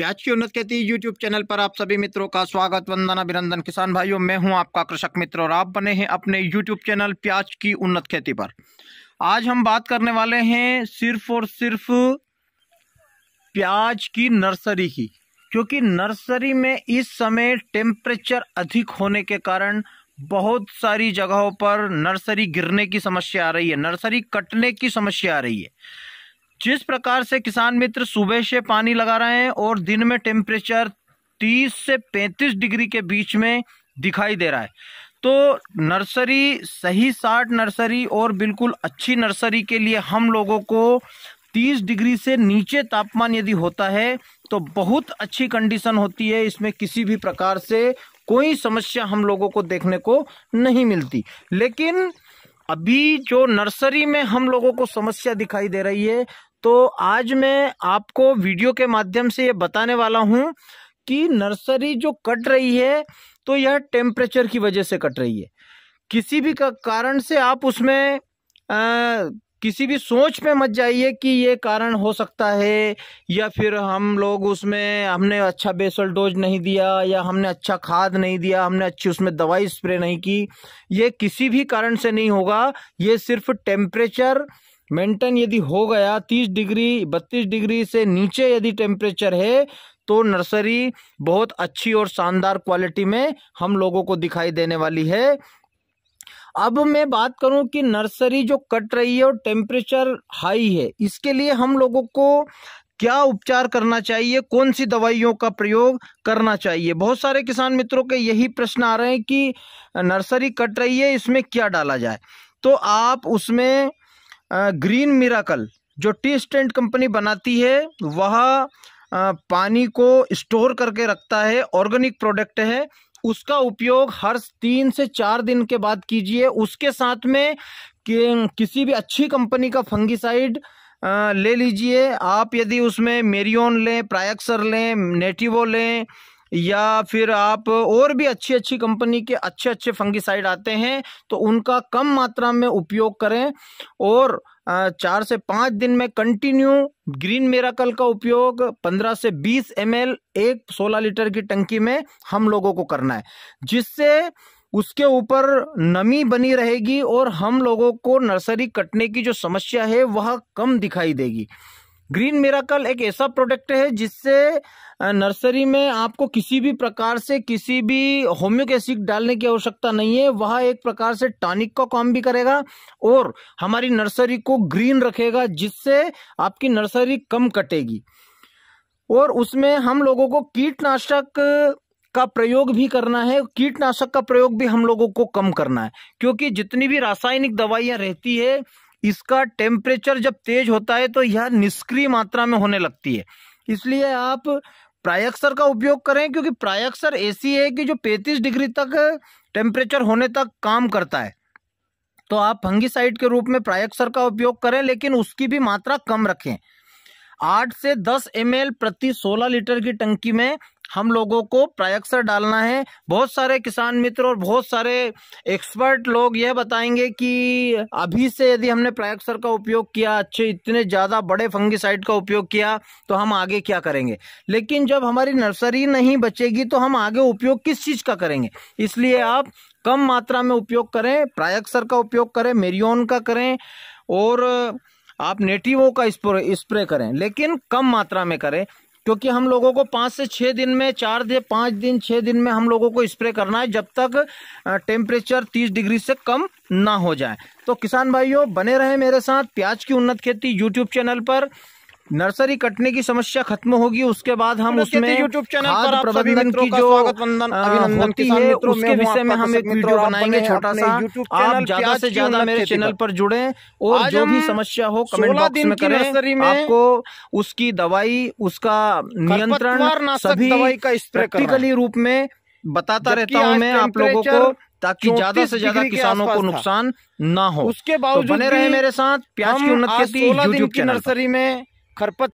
प्याज की उन्नत खेती यूट्यूब चैनल पर आप सभी मित्रों का स्वागत वंदन अभिनंदन किसान भाइयों मैं हूं आपका कृषक मित्र और आप बने हैं अपने यूट्यूब चैनल प्याज की उन्नत खेती पर आज हम बात करने वाले हैं सिर्फ और सिर्फ प्याज की नर्सरी की क्योंकि नर्सरी में इस समय टेम्परेचर अधिक होने के कारण बहुत सारी जगहों पर नर्सरी गिरने की समस्या आ रही है नर्सरी कटने की समस्या आ रही है जिस प्रकार से किसान मित्र सुबह से पानी लगा रहे हैं और दिन में टेम्परेचर 30 से 35 डिग्री के बीच में दिखाई दे रहा है तो नर्सरी सही साठ नर्सरी और बिल्कुल अच्छी नर्सरी के लिए हम लोगों को 30 डिग्री से नीचे तापमान यदि होता है तो बहुत अच्छी कंडीशन होती है इसमें किसी भी प्रकार से कोई समस्या हम लोगों को देखने को नहीं मिलती लेकिन अभी जो नर्सरी में हम लोगों को समस्या दिखाई दे रही है तो आज मैं आपको वीडियो के माध्यम से ये बताने वाला हूँ कि नर्सरी जो कट रही है तो यह टेम्परेचर की वजह से कट रही है किसी भी कारण से आप उसमें आ, किसी भी सोच में मत जाइए कि ये कारण हो सकता है या फिर हम लोग उसमें हमने अच्छा बेसल डोज नहीं दिया या हमने अच्छा खाद नहीं दिया हमने अच्छी उसमें दवाई स्प्रे नहीं की ये किसी भी कारण से नहीं होगा ये सिर्फ टेम्परेचर मेंटेन यदि हो गया तीस डिग्री बत्तीस डिग्री से नीचे यदि टेम्परेचर है तो नर्सरी बहुत अच्छी और शानदार क्वालिटी में हम लोगों को दिखाई देने वाली है अब मैं बात करूं कि नर्सरी जो कट रही है और टेम्परेचर हाई है इसके लिए हम लोगों को क्या उपचार करना चाहिए कौन सी दवाइयों का प्रयोग करना चाहिए बहुत सारे किसान मित्रों के यही प्रश्न आ रहे हैं कि नर्सरी कट रही है इसमें क्या डाला जाए तो आप उसमें ग्रीन मिराकल जो टी स्टैंड कंपनी बनाती है वह पानी को स्टोर करके रखता है ऑर्गेनिक प्रोडक्ट है उसका उपयोग हर तीन से चार दिन के बाद कीजिए उसके साथ में कि, किसी भी अच्छी कंपनी का फंगिसाइड ले लीजिए आप यदि उसमें मेरियन लें प्रायक्सर लें नेटिवो लें या फिर आप और भी अच्छी अच्छी कंपनी के अच्छे अच्छे फंगिसाइड आते हैं तो उनका कम मात्रा में उपयोग करें और चार से पाँच दिन में कंटिन्यू ग्रीन मेराकल का उपयोग पंद्रह से बीस एम एक सोलह लीटर की टंकी में हम लोगों को करना है जिससे उसके ऊपर नमी बनी रहेगी और हम लोगों को नर्सरी कटने की जो समस्या है वह कम दिखाई देगी ग्रीन मेराकल एक ऐसा प्रोडक्ट है जिससे नर्सरी में आपको किसी भी प्रकार से किसी भी होम्योक एसिड डालने की आवश्यकता नहीं है वह एक प्रकार से टॉनिक का काम भी करेगा और हमारी नर्सरी को ग्रीन रखेगा जिससे आपकी नर्सरी कम कटेगी और उसमें हम लोगों को कीटनाशक का प्रयोग भी करना है कीटनाशक का प्रयोग भी हम लोगों को कम करना है क्योंकि जितनी भी रासायनिक दवाइयाँ रहती है इसका टेम्परेचर जब तेज होता है तो यह निष्क्रिय मात्रा में होने लगती है इसलिए आप प्रायक्सर का उपयोग करें क्योंकि प्रायक्सर ऐसी है कि जो 35 डिग्री तक टेम्परेचर होने तक काम करता है तो आप फंगीसाइड के रूप में प्रायक्सर का उपयोग करें लेकिन उसकी भी मात्रा कम रखें आठ से दस एम प्रति सोलह लीटर की टंकी में हम लोगों को प्रायक्सर डालना है बहुत सारे किसान मित्र और बहुत सारे एक्सपर्ट लोग यह बताएंगे कि अभी से यदि हमने प्रायक्सर का उपयोग किया अच्छे इतने ज़्यादा बड़े फंगिसाइड का उपयोग किया तो हम आगे क्या करेंगे लेकिन जब हमारी नर्सरी नहीं बचेगी तो हम आगे उपयोग किस चीज़ का करेंगे इसलिए आप कम मात्रा में उपयोग करें प्रायक्सर का उपयोग करें मेरियोन का करें और आप नेटिवों का स्प्रे करें लेकिन कम मात्रा में करें क्योंकि हम लोगों को पाँच से छः दिन में चार दिन पाँच दिन छः दिन में हम लोगों को स्प्रे करना है जब तक टेम्परेचर तीस डिग्री से कम ना हो जाए तो किसान भाइयों बने रहें मेरे साथ प्याज की उन्नत खेती यूट्यूब चैनल पर नर्सरी कटने की समस्या खत्म होगी उसके बाद हम उसमें यूट्यूब चैनल पर प्रबंधन की जो होती है उसके विषय में हम एक वीडियो बनाएंगे छोटा सा आप ज्यादा से ज्यादा मेरे चैनल तो? पर जुड़े और जो भी समस्या हो कमेंट बॉक्स में करें आपको उसकी दवाई उसका नियंत्रण सभी प्रैक्टिकली रूप में बताता रहता हूँ मैं आप लोगों को ताकि ज्यादा से ज्यादा किसानों को नुकसान ना हो उसके बावजूद तो बने रहे मेरे साथ प्याज की उन्नत खेती की नर्सरी में खरपत